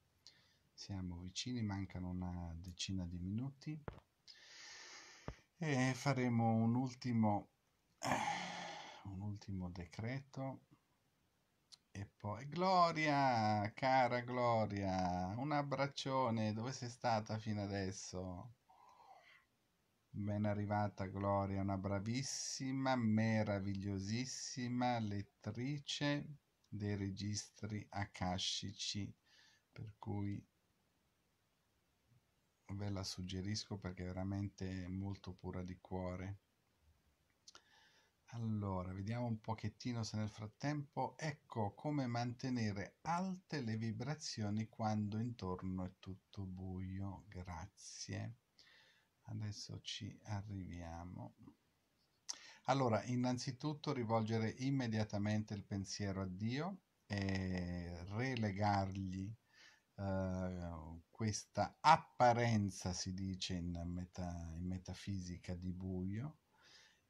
siamo vicini mancano una decina di minuti e faremo un ultimo eh, un ultimo decreto e poi Gloria cara Gloria un abbraccione dove sei stata fino adesso ben arrivata Gloria una bravissima meravigliosissima lettrice dei registri akashici per cui ve la suggerisco perché è veramente molto pura di cuore allora vediamo un pochettino se nel frattempo ecco come mantenere alte le vibrazioni quando intorno è tutto buio grazie adesso ci arriviamo allora, innanzitutto rivolgere immediatamente il pensiero a Dio e relegargli Uh, questa apparenza, si dice in, meta, in, metafisica, di buio.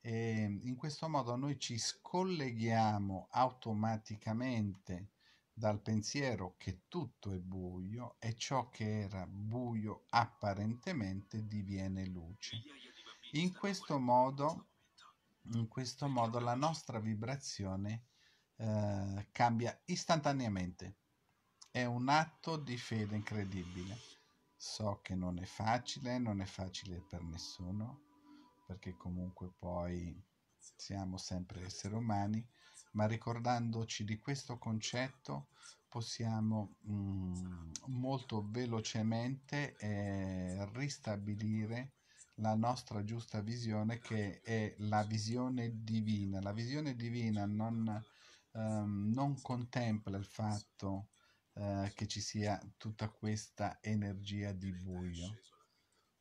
E in questo modo noi ci scolleghiamo automaticamente dal pensiero che tutto è buio e ciò che era buio apparentemente diviene luce. In questo modo in questo modo la nostra vibrazione eh, cambia istantaneamente. È un atto di fede incredibile. So che non è facile, non è facile per nessuno, perché comunque poi siamo sempre esseri umani, ma ricordandoci di questo concetto possiamo mh, mm, molto velocemente eh, ristabilire la nostra giusta visione che è la visione divina. La visione divina non, ehm, non contempla il fatto eh, che ci sia tutta questa energia di buio.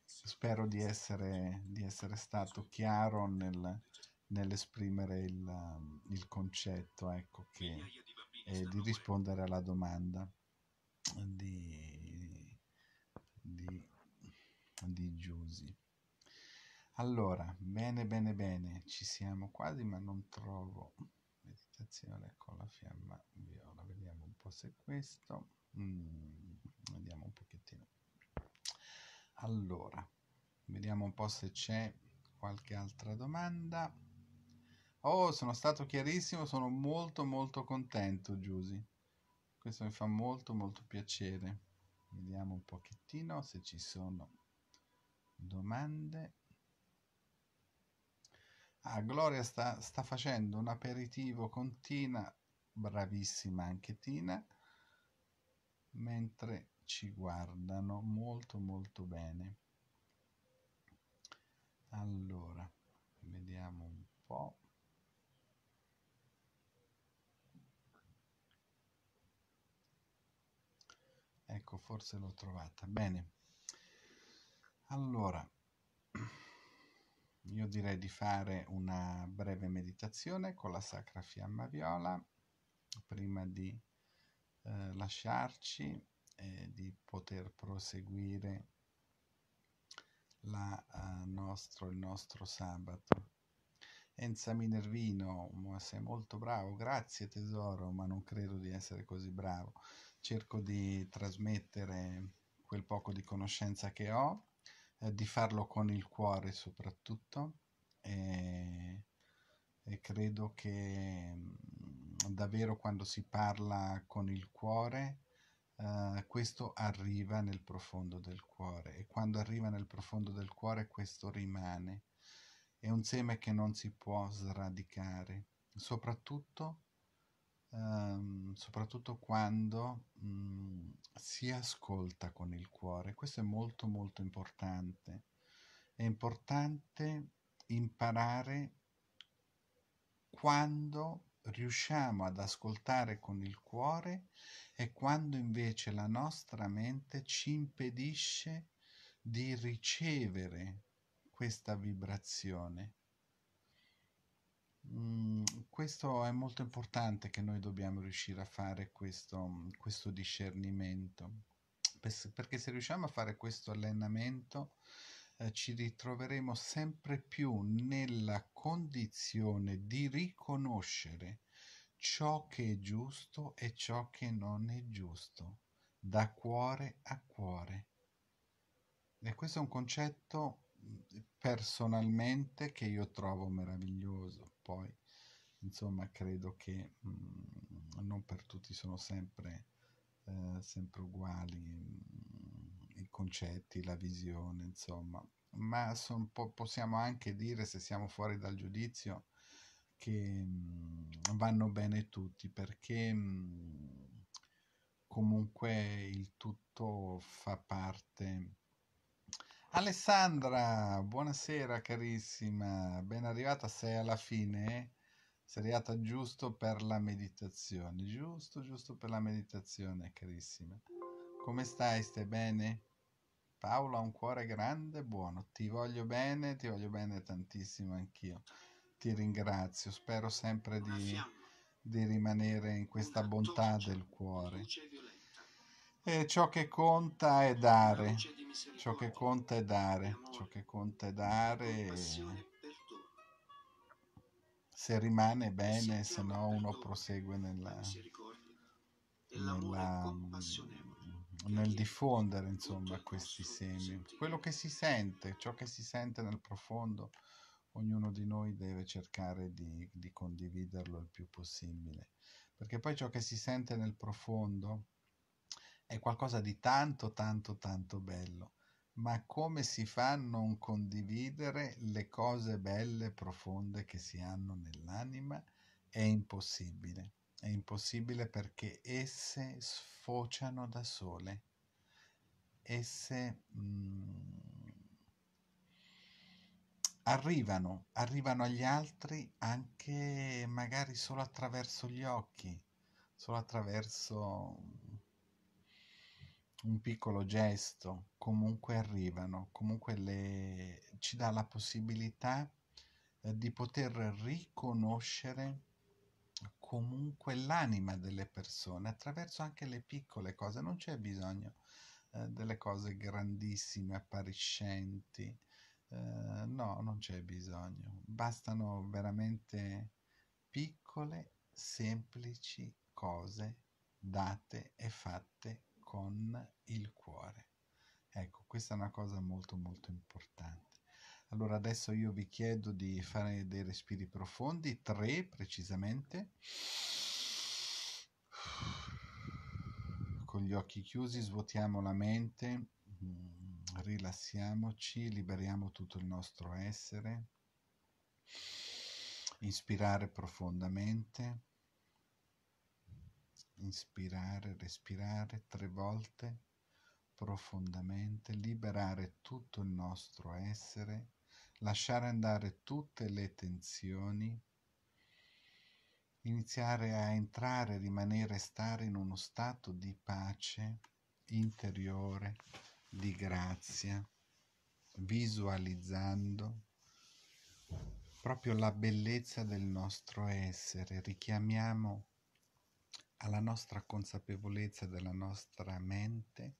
Spero di essere, di essere stato chiaro nel, nell'esprimere il, il, concetto ecco, che, e di rispondere alla domanda di, di, di Giusy. Allora, bene, bene, bene, ci siamo quasi, ma non trovo meditazione con la fiamma viola. Vediamo un po' se è questo. Mm, vediamo un pochettino. Allora, vediamo un po' se c'è qualche altra domanda. Oh, sono stato chiarissimo, sono molto molto contento, Giusy. Questo mi fa molto molto piacere. Vediamo un pochettino se ci sono domande. Ah, Gloria sta, sta, facendo un aperitivo con Tina, bravissima anche Tina, mentre ci guardano molto molto bene. Allora, vediamo un po'. Ecco, forse l'ho trovata. Bene. Allora, io direi di fare una breve meditazione con la Sacra Fiamma Viola prima di eh, lasciarci e di poter proseguire la, uh, nostro, il nostro sabato. Enza Minervino, sei molto bravo, grazie tesoro, ma non credo di essere così bravo. Cerco di trasmettere quel poco di conoscenza che ho eh, di farlo con il cuore soprattutto e, e credo che mm, davvero quando si parla con il cuore Uh, questo arriva nel profondo del cuore e quando arriva nel profondo del cuore questo rimane. È un seme che non si può sradicare, soprattutto Ehm, soprattutto quando mh, mhmm, si ascolta con il cuore. Questo è molto molto importante. È importante imparare quando riusciamo ad ascoltare con il cuore e quando invece la nostra mente ci impedisce di ricevere questa vibrazione Mm, questo è molto importante che noi dobbiamo riuscire a fare questo, mm, questo discernimento, perché se riusciamo a fare questo allenamento eh, ci ritroveremo sempre più nella condizione di riconoscere ciò che è giusto e ciò che non è giusto, da cuore a cuore. E questo è un concetto mm, personalmente che io trovo meraviglioso poi insomma credo che mh, mm, non per tutti sono sempre, eh, sempre uguali mh, mm, i concetti, la visione, insomma, ma po- possiamo anche dire se siamo fuori dal giudizio che mh, mm, vanno bene tutti perché comunque il tutto fa parte Alessandra, buonasera carissima, ben arrivata, sei alla fine, sei arrivata giusto per la meditazione, giusto, giusto per la meditazione carissima. Come stai? Stai bene? Paolo ha un cuore grande e buono, ti voglio bene, ti voglio bene tantissimo anch'io, ti ringrazio, spero sempre di, di rimanere in questa bontà del cuore. E eh, ciò che conta è dare Ciò che conta è dare, ciò che conta è dare. Se rimane bene, se no uno prosegue nella, nella, nel diffondere insomma questi semi. Quello che si sente, ciò che si sente nel profondo, ognuno di noi deve cercare di, di condividerlo il più possibile. Perché poi ciò che si sente nel profondo è qualcosa di tanto tanto tanto bello, ma come si fa a non condividere le cose belle e profonde che si hanno nell'anima? È impossibile, è impossibile perché esse sfociano da sole, esse mh, mm, arrivano, arrivano agli altri anche magari solo attraverso gli occhi, solo attraverso un piccolo gesto, comunque arrivano, comunque le, ci dà la possibilità eh, di poter riconoscere comunque l'anima delle persone attraverso anche le piccole cose, non c'è bisogno eh, delle cose grandissime, appariscenti, eh, no, non c'è bisogno, bastano veramente piccole, semplici cose date e fatte con il cuore. Ecco, questa è una cosa molto molto importante. Allora adesso io vi chiedo di fare dei respiri profondi, tre precisamente, con gli occhi chiusi, svuotiamo la mente, mm, rilassiamoci, liberiamo tutto il nostro essere, inspirare profondamente inspirare, respirare tre volte profondamente, liberare tutto il nostro essere, lasciare andare tutte le tensioni, iniziare a entrare, rimanere, stare in uno stato di pace interiore, di grazia, visualizzando proprio la bellezza del nostro essere, richiamiamo alla nostra consapevolezza della nostra mente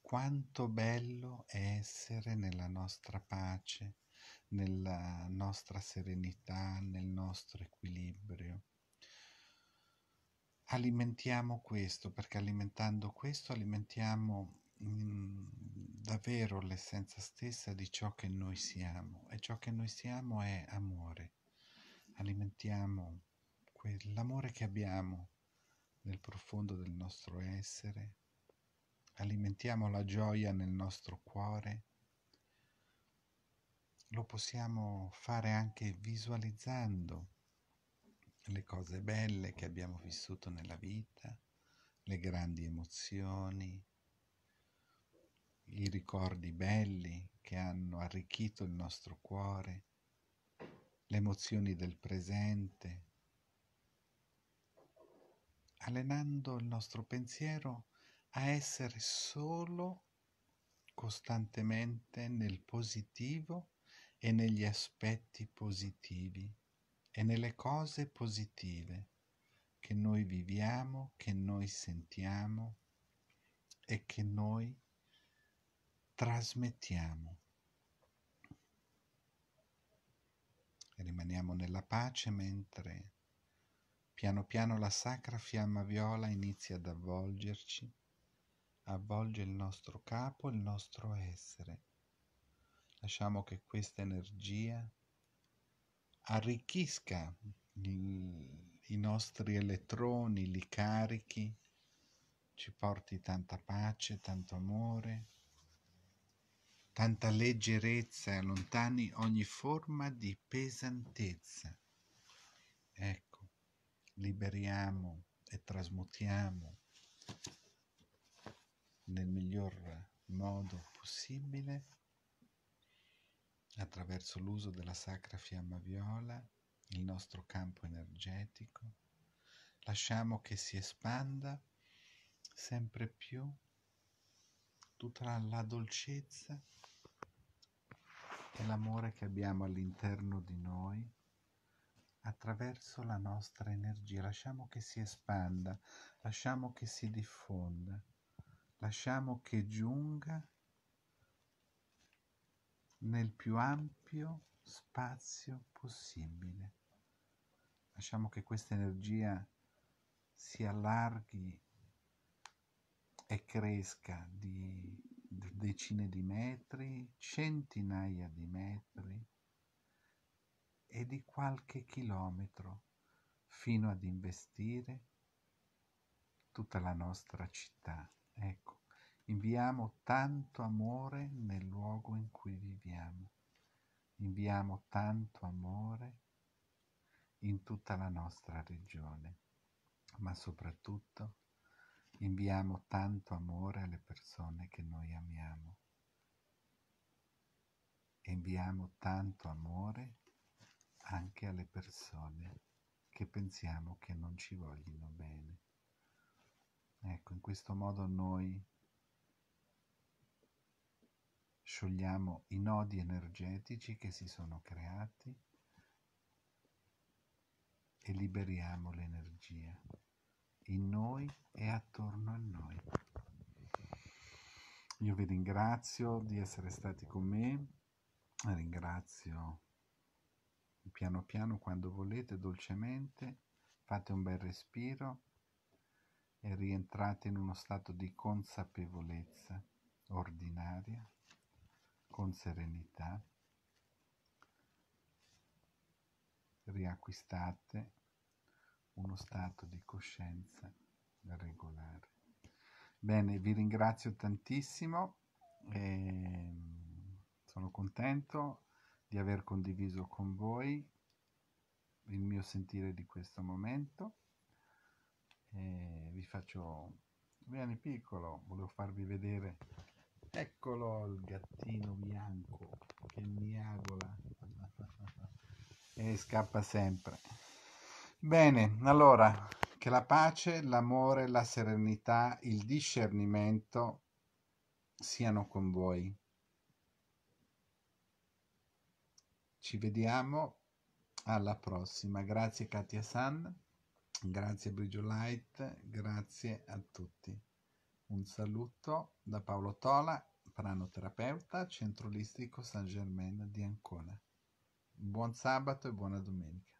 quanto bello è essere nella nostra pace, nella nostra serenità, nel nostro equilibrio. Alimentiamo questo perché alimentando questo alimentiamo mm, davvero l'essenza stessa di ciò che noi siamo e ciò che noi siamo è amore. Alimentiamo quell'amore che abbiamo nel profondo del nostro essere, alimentiamo la gioia nel nostro cuore, lo possiamo fare anche visualizzando le cose belle che abbiamo vissuto nella vita, le grandi emozioni, i ricordi belli che hanno arricchito il nostro cuore, le emozioni del presente, allenando il nostro pensiero a essere solo costantemente nel positivo e negli aspetti positivi e nelle cose positive che noi viviamo, che noi sentiamo e che noi trasmettiamo. Rimaniamo nella pace mentre Piano piano la sacra fiamma viola inizia ad avvolgerci, avvolge il nostro capo, il nostro essere. Lasciamo che questa energia arricchisca i nostri elettroni, li carichi, ci porti tanta pace, tanto amore, tanta leggerezza e allontani ogni forma di pesantezza. Ecco liberiamo e trasmutiamo nel miglior modo possibile attraverso l'uso della sacra fiamma viola, il nostro campo energetico, lasciamo che si espanda sempre più tutta la dolcezza e l'amore che abbiamo all'interno di noi attraverso la nostra energia, lasciamo che si espanda, lasciamo che si diffonda, lasciamo che giunga nel più ampio spazio possibile. Lasciamo che questa energia si allarghi e cresca di decine di metri, centinaia di metri, e di qualche chilometro fino ad investire tutta la nostra città. Ecco, inviamo tanto amore nel luogo in cui viviamo, inviamo tanto amore in tutta la nostra regione, ma soprattutto inviamo tanto amore alle persone che noi amiamo. Inviamo tanto amore anche alle persone che pensiamo che non ci vogliono bene. Ecco, in questo modo noi sciogliamo i nodi energetici che si sono creati e liberiamo l'energia in noi e attorno a noi. Io vi ringrazio di essere stati con me, ringrazio piano piano quando volete, dolcemente, fate un bel respiro e rientrate in uno stato di consapevolezza ordinaria, con serenità. Riacquistate uno stato di coscienza regolare. Bene, vi ringrazio tantissimo, mm, sono contento di aver condiviso con voi il mio sentire di questo momento. E vi faccio Vieni piccolo, volevo farvi vedere. Eccolo il gattino bianco che miagola e scappa sempre. Bene, allora che la pace, l'amore, la serenità, il discernimento siano con voi. Ci vediamo alla prossima. Grazie Katia San, grazie Brigiolite, grazie a tutti. Un saluto da Paolo Tola, pranoterapeuta, centro olistico San Germain di Ancona. Buon sabato e buona domenica.